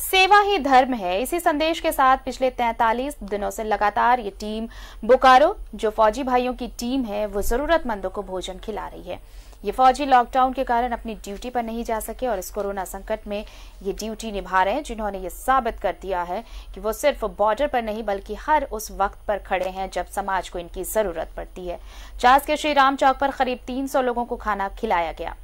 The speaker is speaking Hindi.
सेवा ही धर्म है इसी संदेश के साथ पिछले 43 दिनों से लगातार ये टीम बोकारो जो फौजी भाइयों की टीम है वो जरूरतमंदों को भोजन खिला रही है ये फौजी लॉकडाउन के कारण अपनी ड्यूटी पर नहीं जा सके और इस कोरोना संकट में ये ड्यूटी निभा रहे हैं जिन्होंने ये साबित कर दिया है कि वो सिर्फ बॉर्डर पर नहीं बल्कि हर उस वक्त पर खड़े हैं जब समाज को इनकी जरूरत पड़ती है चास के श्री राम चौक पर करीब 300 लोगों को खाना खिलाया गया